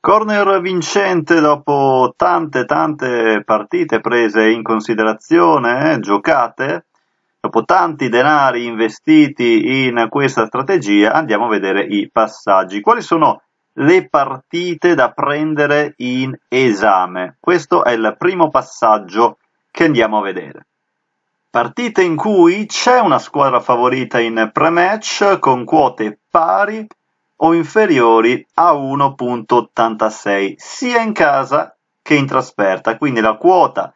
Corner vincente dopo tante tante partite prese in considerazione, eh, giocate, Dopo tanti denari investiti in questa strategia, andiamo a vedere i passaggi. Quali sono le partite da prendere in esame? Questo è il primo passaggio che andiamo a vedere. Partite in cui c'è una squadra favorita in pre-match con quote pari o inferiori a 1.86 sia in casa che in trasferta, quindi la quota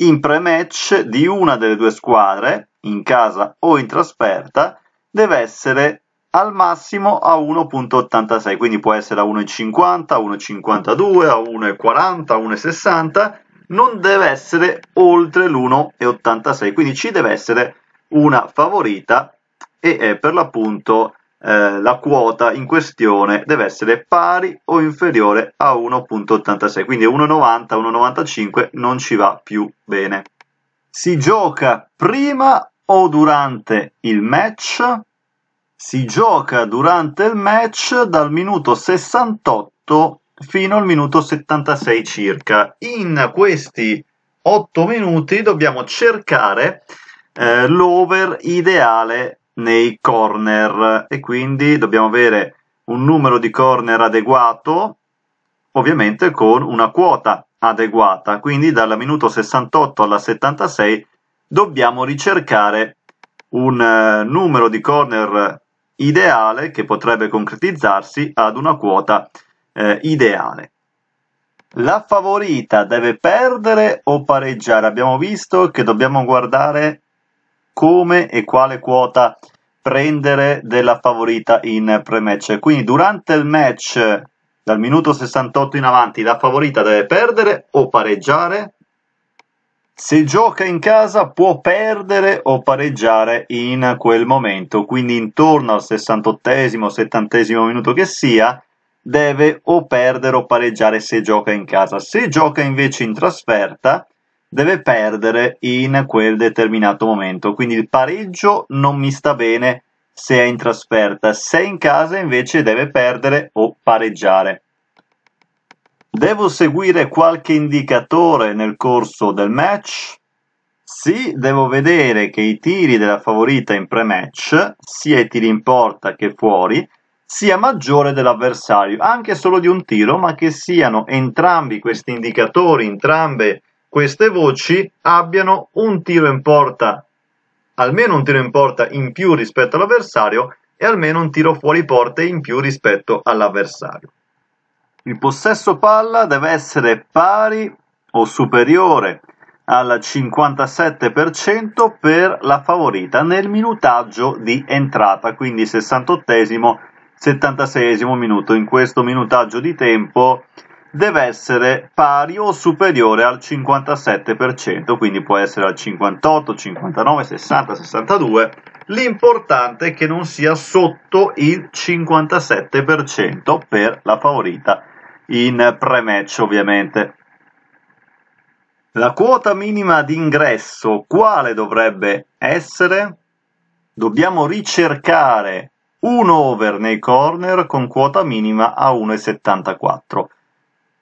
in pre-match di una delle due squadre in casa o in trasferta deve essere al massimo a 1.86, quindi può essere a 1.50, a 1.52, a 1.40, a 1.60, non deve essere oltre l'1.86, quindi ci deve essere una favorita e è eh, per l'appunto eh, la quota in questione deve essere pari o inferiore a 1.86, quindi 1.90, 1.95 non ci va più bene. Si gioca prima o durante il match, si gioca durante il match dal minuto 68 fino al minuto 76 circa. In questi 8 minuti dobbiamo cercare eh, l'over ideale nei corner e quindi dobbiamo avere un numero di corner adeguato, ovviamente con una quota adeguata, quindi dal minuto 68 alla 76 dobbiamo ricercare un eh, numero di corner ideale che potrebbe concretizzarsi ad una quota eh, ideale. La favorita deve perdere o pareggiare? Abbiamo visto che dobbiamo guardare come e quale quota prendere della favorita in pre-match. Quindi durante il match, dal minuto 68 in avanti, la favorita deve perdere o pareggiare? Se gioca in casa può perdere o pareggiare in quel momento, quindi intorno al 68 70 minuto che sia, deve o perdere o pareggiare se gioca in casa. Se gioca invece in trasferta, deve perdere in quel determinato momento. Quindi il pareggio non mi sta bene se è in trasferta, se è in casa invece deve perdere o pareggiare. Devo seguire qualche indicatore nel corso del match? Sì, devo vedere che i tiri della favorita in pre-match, sia i tiri in porta che fuori, sia maggiore dell'avversario, anche solo di un tiro, ma che siano entrambi questi indicatori, entrambe queste voci, abbiano un tiro in porta, almeno un tiro in porta in più rispetto all'avversario e almeno un tiro fuori porta in più rispetto all'avversario. Il possesso palla deve essere pari o superiore al 57% per la favorita nel minutaggio di entrata, quindi 68esimo, 76esimo minuto. In questo minutaggio di tempo deve essere pari o superiore al 57%, quindi può essere al 58, 59, 60, 62. L'importante è che non sia sotto il 57% per la favorita in pre-match ovviamente. La quota minima d'ingresso quale dovrebbe essere? Dobbiamo ricercare un over nei corner con quota minima a 1,74.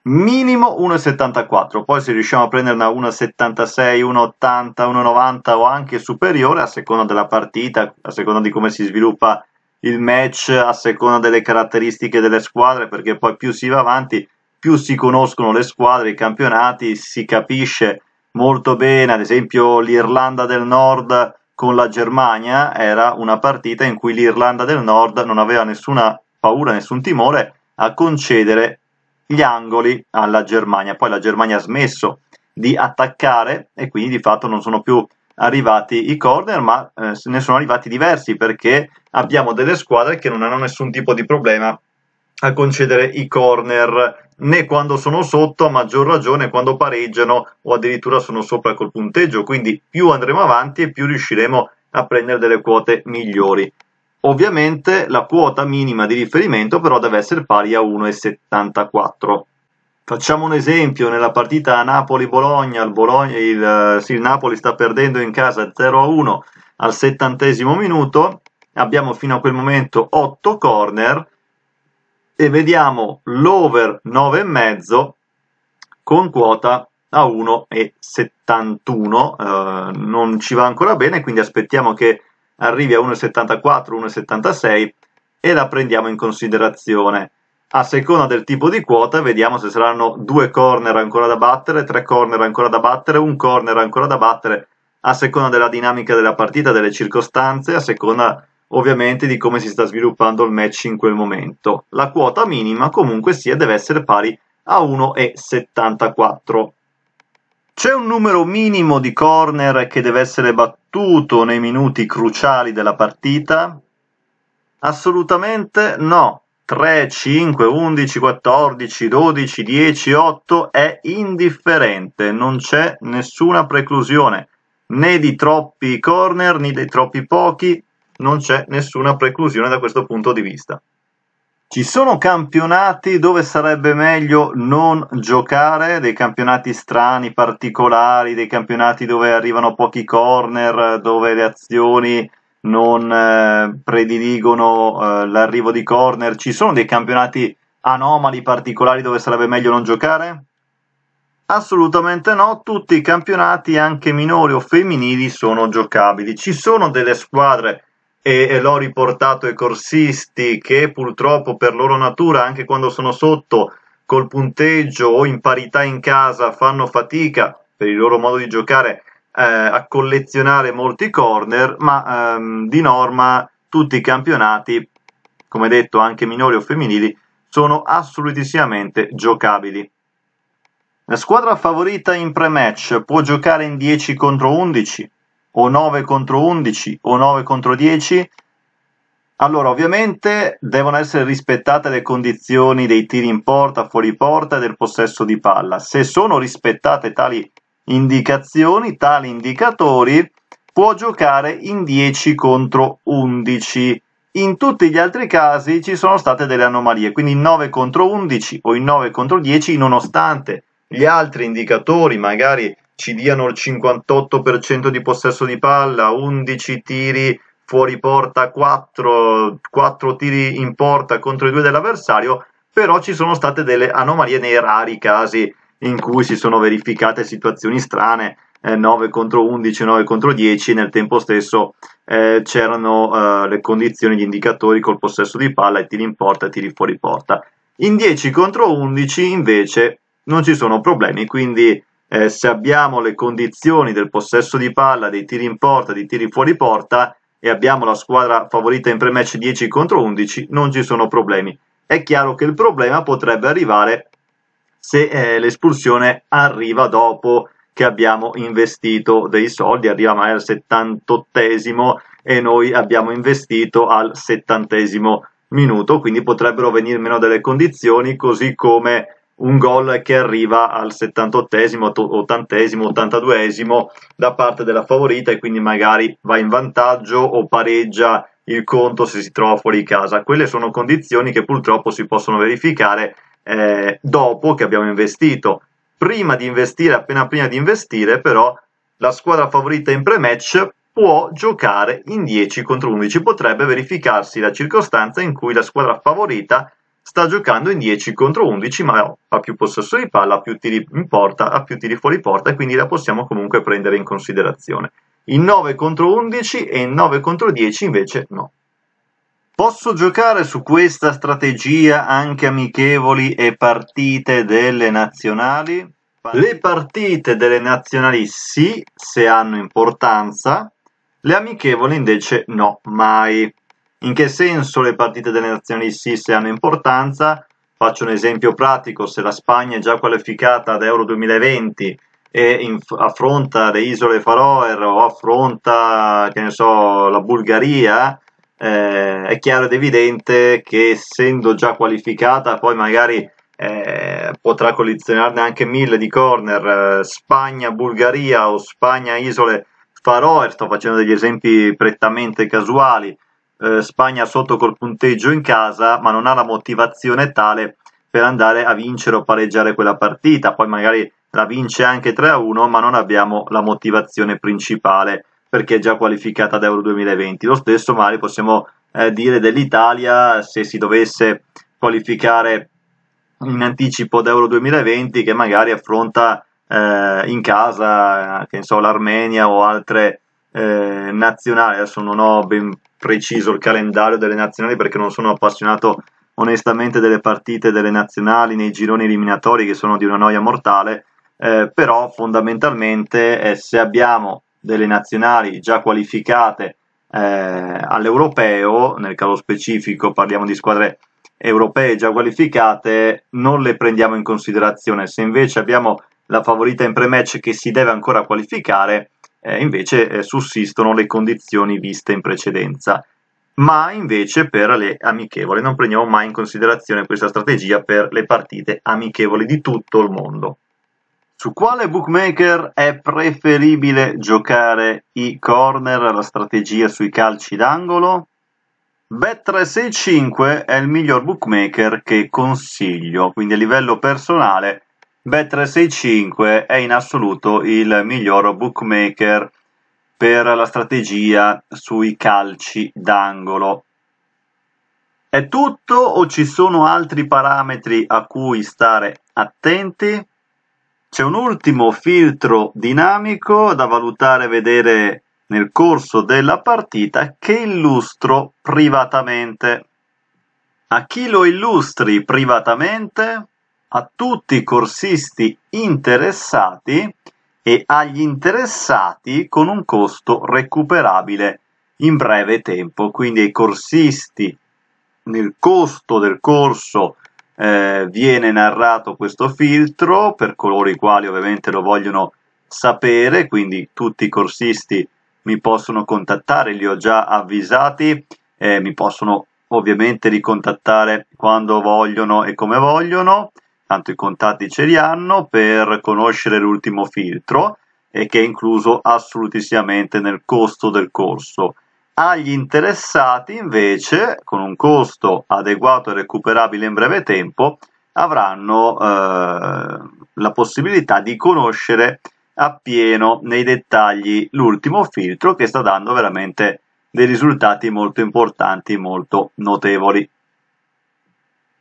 Minimo 1,74, poi se riusciamo a prenderne 1,76, 1,80, 1,90 o anche superiore a seconda della partita, a seconda di come si sviluppa il match a seconda delle caratteristiche delle squadre, perché poi più si va avanti, più si conoscono le squadre, i campionati, si capisce molto bene, ad esempio l'Irlanda del Nord con la Germania era una partita in cui l'Irlanda del Nord non aveva nessuna paura, nessun timore a concedere gli angoli alla Germania. Poi la Germania ha smesso di attaccare e quindi di fatto non sono più arrivati i corner, ma eh, ne sono arrivati diversi perché abbiamo delle squadre che non hanno nessun tipo di problema a concedere i corner né quando sono sotto, a maggior ragione quando pareggiano o addirittura sono sopra col punteggio. Quindi più andremo avanti e più riusciremo a prendere delle quote migliori. Ovviamente la quota minima di riferimento però deve essere pari a 1,74. Facciamo un esempio, nella partita Napoli-Bologna, il, Bologna, il, eh, il Napoli sta perdendo in casa 0-1 al settantesimo minuto, abbiamo fino a quel momento 8 corner e vediamo l'over 9,5 con quota a 1,71, eh, non ci va ancora bene, quindi aspettiamo che arrivi a 1,74, 1,76 e la prendiamo in considerazione a seconda del tipo di quota vediamo se saranno due corner ancora da battere, tre corner ancora da battere, un corner ancora da battere, a seconda della dinamica della partita, delle circostanze, a seconda ovviamente di come si sta sviluppando il match in quel momento. La quota minima comunque sia deve essere pari a 1,74. C'è un numero minimo di corner che deve essere battuto nei minuti cruciali della partita? Assolutamente no. 3, 5, 11, 14, 12, 10, 8 è indifferente, non c'è nessuna preclusione né di troppi corner né di troppi pochi, non c'è nessuna preclusione da questo punto di vista. Ci sono campionati dove sarebbe meglio non giocare, dei campionati strani, particolari, dei campionati dove arrivano pochi corner, dove le azioni non eh, prediligono eh, l'arrivo di corner? Ci sono dei campionati anomali particolari dove sarebbe meglio non giocare? Assolutamente no, tutti i campionati, anche minori o femminili, sono giocabili. Ci sono delle squadre, e, e l'ho riportato ai corsisti, che purtroppo per loro natura, anche quando sono sotto col punteggio o in parità in casa, fanno fatica per il loro modo di giocare eh, a collezionare molti corner, ma ehm, di norma tutti i campionati, come detto anche minori o femminili, sono assolutissimamente giocabili. La squadra favorita in pre-match può giocare in 10 contro 11 o 9 contro 11 o 9 contro 10. Allora, ovviamente devono essere rispettate le condizioni dei tiri in porta, fuori porta e del possesso di palla. Se sono rispettate tali indicazioni tali indicatori, può giocare in 10 contro 11. In tutti gli altri casi ci sono state delle anomalie, quindi 9 contro 11 o in 9 contro 10, nonostante gli altri indicatori magari ci diano il 58% di possesso di palla, 11 tiri fuori porta, 4, 4 tiri in porta contro i due dell'avversario, però ci sono state delle anomalie nei rari casi in cui si sono verificate situazioni strane, eh, 9 contro 11, 9 contro 10, nel tempo stesso eh, c'erano eh, le condizioni, gli indicatori col possesso di palla e tiri in porta e tiri fuori porta. In 10 contro 11 invece non ci sono problemi, quindi eh, se abbiamo le condizioni del possesso di palla, dei tiri in porta, dei tiri fuori porta e abbiamo la squadra favorita in pre-match 10 contro 11, non ci sono problemi. È chiaro che il problema potrebbe arrivare se eh, l'espulsione arriva dopo che abbiamo investito dei soldi, arriva mai al 78 e noi abbiamo investito al 70 minuto, quindi potrebbero venire meno delle condizioni, così come un gol che arriva al 78esimo, 80esimo, 82esimo da parte della favorita e quindi magari va in vantaggio o pareggia il conto se si trova fuori casa. Quelle sono condizioni che purtroppo si possono verificare eh, dopo che abbiamo investito. Prima di investire, appena prima di investire, però la squadra favorita in pre-match può giocare in 10 contro 11. Potrebbe verificarsi la circostanza in cui la squadra favorita sta giocando in 10 contro 11, ma ha più possesso di palla, ha più tiri in porta, ha più tiri fuori porta, e quindi la possiamo comunque prendere in considerazione. In 9 contro 11 e in 9 contro 10 invece no. Posso giocare su questa strategia anche amichevoli e partite delle nazionali? Le partite delle nazionali sì, se hanno importanza, le amichevoli invece no, mai. In che senso le partite delle nazionali sì, se hanno importanza? Faccio un esempio pratico, se la Spagna è già qualificata ad Euro 2020 e affronta le isole Faroe o affronta, che ne so, la Bulgaria, eh, è chiaro ed evidente che essendo già qualificata poi magari eh, potrà collezionarne anche mille di corner eh, Spagna, Bulgaria o Spagna, isole Faroe, sto facendo degli esempi prettamente casuali, eh, Spagna sotto col punteggio in casa ma non ha la motivazione tale per andare a vincere o pareggiare quella partita, poi magari la vince anche 3-1 ma non abbiamo la motivazione principale perché è già qualificata ad Euro 2020. Lo stesso magari possiamo eh, dire dell'Italia se si dovesse qualificare in anticipo ad Euro 2020 che magari affronta eh, in casa, che ne so, l'Armenia o altre eh, nazionali. Adesso non ho ben preciso il calendario delle nazionali perché non sono appassionato onestamente delle partite delle nazionali nei gironi eliminatori che sono di una noia mortale, eh, però fondamentalmente eh, se abbiamo delle nazionali già qualificate eh, all'europeo, nel caso specifico parliamo di squadre europee già qualificate, non le prendiamo in considerazione. Se invece abbiamo la favorita in pre-match che si deve ancora qualificare, eh, invece eh, sussistono le condizioni viste in precedenza. Ma invece per le amichevoli non prendiamo mai in considerazione questa strategia per le partite amichevoli di tutto il mondo. Su quale bookmaker è preferibile giocare i corner, la strategia sui calci d'angolo? Bet365 è il miglior bookmaker che consiglio, quindi a livello personale Bet365 è in assoluto il miglior bookmaker per la strategia sui calci d'angolo. È tutto o ci sono altri parametri a cui stare attenti? C'è un ultimo filtro dinamico da valutare e vedere nel corso della partita che illustro privatamente. A chi lo illustri privatamente? A tutti i corsisti interessati e agli interessati con un costo recuperabile in breve tempo. Quindi ai corsisti nel costo del corso eh, viene narrato questo filtro per coloro i quali ovviamente lo vogliono sapere, quindi tutti i corsisti mi possono contattare, li ho già avvisati, eh, mi possono ovviamente ricontattare quando vogliono e come vogliono, tanto i contatti ce li hanno per conoscere l'ultimo filtro e che è incluso assolutissimamente nel costo del corso. Agli interessati invece, con un costo adeguato e recuperabile in breve tempo, avranno eh, la possibilità di conoscere appieno nei dettagli l'ultimo filtro che sta dando veramente dei risultati molto importanti, molto notevoli.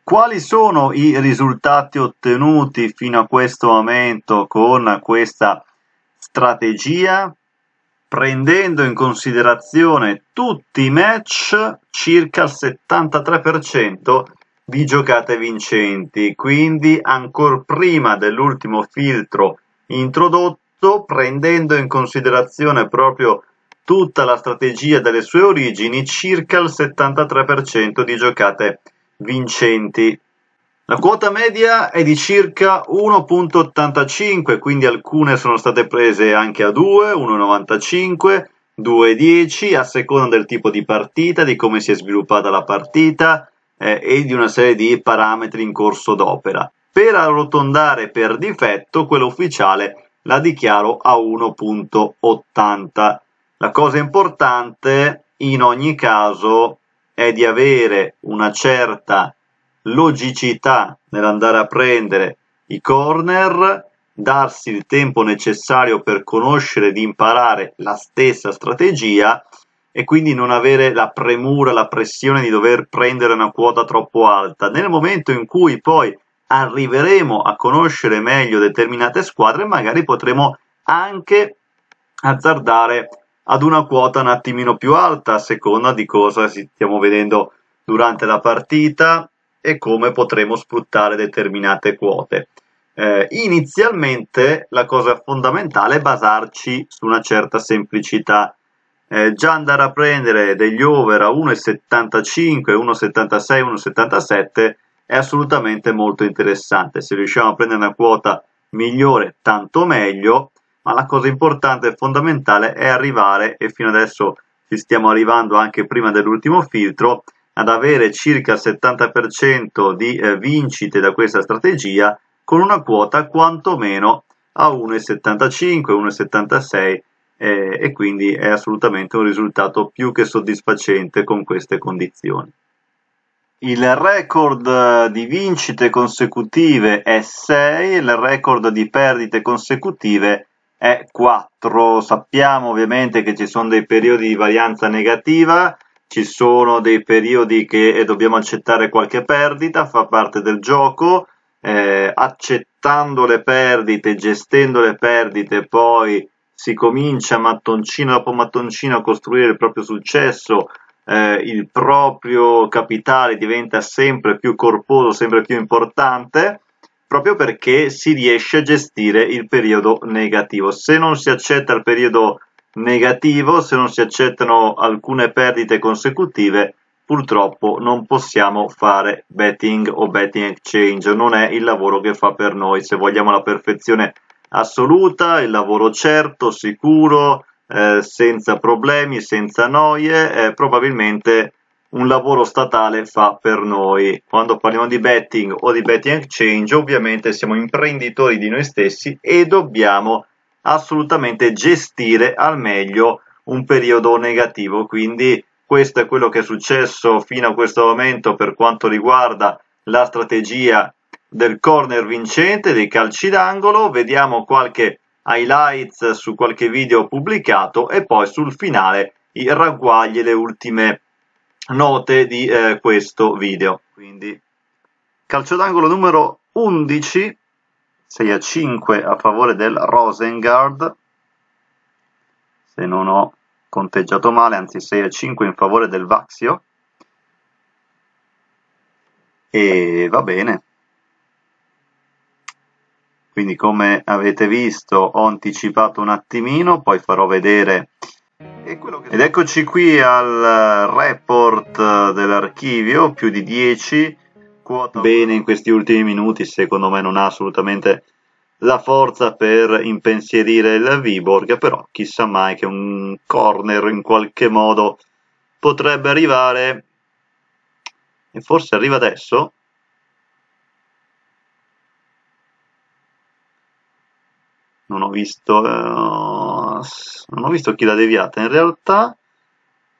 Quali sono i risultati ottenuti fino a questo momento con questa strategia? prendendo in considerazione tutti i match, circa il 73% di giocate vincenti, quindi ancora prima dell'ultimo filtro introdotto, prendendo in considerazione proprio tutta la strategia delle sue origini, circa il 73% di giocate vincenti. La quota media è di circa 1.85, quindi alcune sono state prese anche a 2, 1.95, 2.10, a seconda del tipo di partita, di come si è sviluppata la partita eh, e di una serie di parametri in corso d'opera. Per arrotondare per difetto, quella ufficiale la dichiaro a 1.80. La cosa importante in ogni caso è di avere una certa logicità nell'andare a prendere i corner, darsi il tempo necessario per conoscere ed imparare la stessa strategia e quindi non avere la premura, la pressione di dover prendere una quota troppo alta. Nel momento in cui poi arriveremo a conoscere meglio determinate squadre, magari potremo anche azzardare ad una quota un attimino più alta a seconda di cosa stiamo vedendo durante la partita, e come potremo sfruttare determinate quote. Eh, inizialmente la cosa fondamentale è basarci su una certa semplicità. Eh, già andare a prendere degli over a 1,75, 1,76, 1,77 è assolutamente molto interessante. Se riusciamo a prendere una quota migliore, tanto meglio. Ma la cosa importante e fondamentale è arrivare, e fino adesso ci stiamo arrivando anche prima dell'ultimo filtro, ad avere circa il 70% di eh, vincite da questa strategia con una quota quantomeno a 1,75, 1,76 eh, e quindi è assolutamente un risultato più che soddisfacente con queste condizioni. Il record eh, di vincite consecutive è 6, il record di perdite consecutive è 4. Sappiamo ovviamente che ci sono dei periodi di varianza negativa, ci sono dei periodi che eh, dobbiamo accettare qualche perdita, fa parte del gioco, eh, accettando le perdite, gestendo le perdite, poi si comincia mattoncino dopo mattoncino a costruire il proprio successo, eh, il proprio capitale diventa sempre più corposo, sempre più importante, proprio perché si riesce a gestire il periodo negativo. Se non si accetta il periodo negativo, negativo se non si accettano alcune perdite consecutive purtroppo non possiamo fare betting o betting exchange non è il lavoro che fa per noi se vogliamo la perfezione assoluta il lavoro certo sicuro eh, senza problemi senza noie eh, probabilmente un lavoro statale fa per noi. Quando parliamo di betting o di betting exchange, ovviamente siamo imprenditori di noi stessi e dobbiamo assolutamente gestire al meglio un periodo negativo. Quindi questo è quello che è successo fino a questo momento per quanto riguarda la strategia del corner vincente dei calci d'angolo. Vediamo qualche highlights su qualche video pubblicato e poi sul finale i ragguagli e le ultime note di eh, questo video. Quindi calcio d'angolo numero 11 6 a 5 a favore del Rosengard, se non ho conteggiato male, anzi 6 a 5 in favore del Vaxio. E va bene. Quindi come avete visto ho anticipato un attimino, poi farò vedere... Ed eccoci qui al eh, report eh, dell'archivio, più di 10 bene in questi ultimi minuti, secondo me non ha assolutamente la forza per impensierire il Viborg, però chissà mai che un corner in qualche modo potrebbe arrivare e forse arriva adesso. Non ho visto, eh, non ho visto chi l'ha deviata, in realtà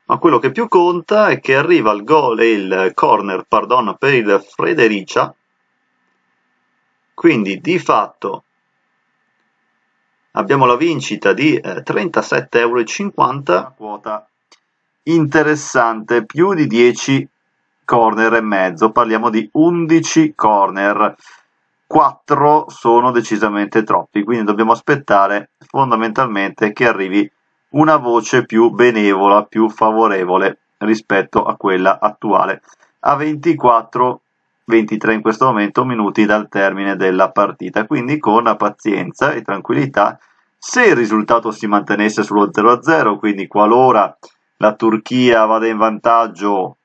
ma quello che più conta è che arriva il gol e il corner pardon, per il Fredericia, quindi di fatto abbiamo la vincita di eh, 37,50 euro, quota interessante, più di 10 corner e mezzo, parliamo di 11 corner. 4 sono decisamente troppi, quindi dobbiamo aspettare fondamentalmente che arrivi una voce più benevola, più favorevole rispetto a quella attuale, a 24 23 in questo momento minuti dal termine della partita, quindi con pazienza e tranquillità se il risultato si mantenesse sullo 0-0, quindi qualora la Turchia vada in vantaggio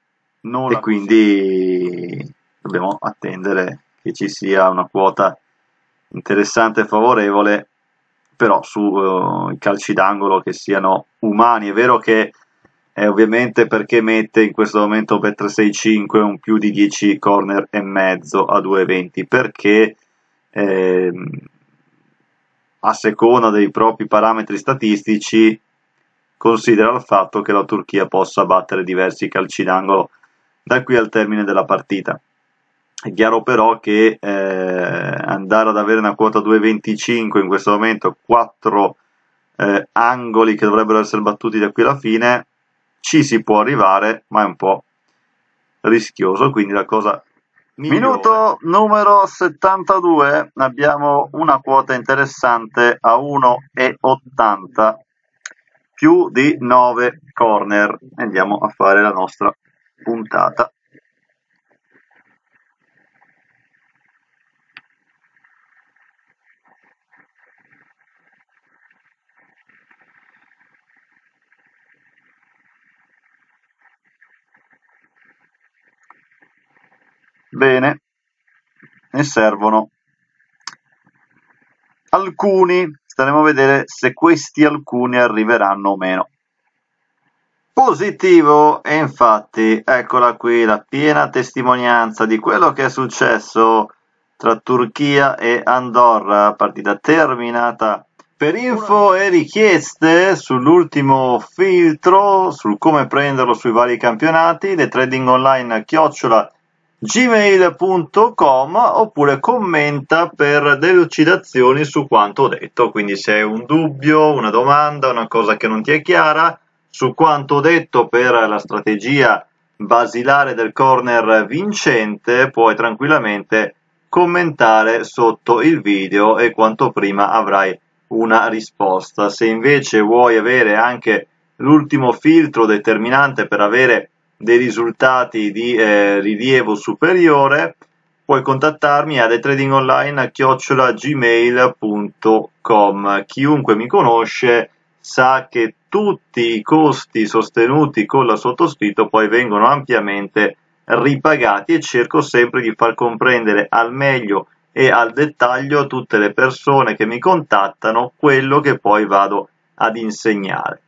non e quindi dobbiamo attendere che ci sia una quota interessante e favorevole però sui eh, uh, calci d'angolo che siano umani. È vero che è ovviamente perché mette in questo momento per 365 un più di 10 corner e mezzo a 2,20 perché ehm, a seconda dei propri parametri statistici considera il fatto che la Turchia possa battere diversi calci d'angolo da qui al termine della partita. È chiaro però che eh, andare ad avere una quota 2,25 in questo momento, 4 eh, angoli che dovrebbero essere battuti da qui alla fine, ci si può arrivare, ma è un po' rischioso, quindi la cosa Migliore. Minuto numero 72, abbiamo una quota interessante a 1,80 più di 9 corner. Andiamo a fare la nostra puntata. Bene, ne servono alcuni, staremo a vedere se questi alcuni arriveranno o meno. Positivo, e infatti, eccola qui la piena testimonianza di quello che è successo tra Turchia e Andorra, partita terminata. Per info e richieste sull'ultimo filtro, sul come prenderlo sui vari campionati, le trading online chiocciola gmail.com oppure commenta per delucidazioni su quanto ho detto, quindi se hai un dubbio, una domanda, una cosa che non ti è chiara su quanto ho detto per la strategia basilare del corner vincente, puoi tranquillamente commentare sotto il video e quanto prima avrai una risposta. Se invece vuoi avere anche l'ultimo filtro determinante per avere dei risultati di eh, rilievo superiore, puoi contattarmi a detradingonline.gmail.com. Chiunque mi conosce sa che tutti i costi sostenuti con la sottoscritto poi vengono ampiamente ripagati e cerco sempre di far comprendere al meglio e al dettaglio a tutte le persone che mi contattano quello che poi vado ad insegnare.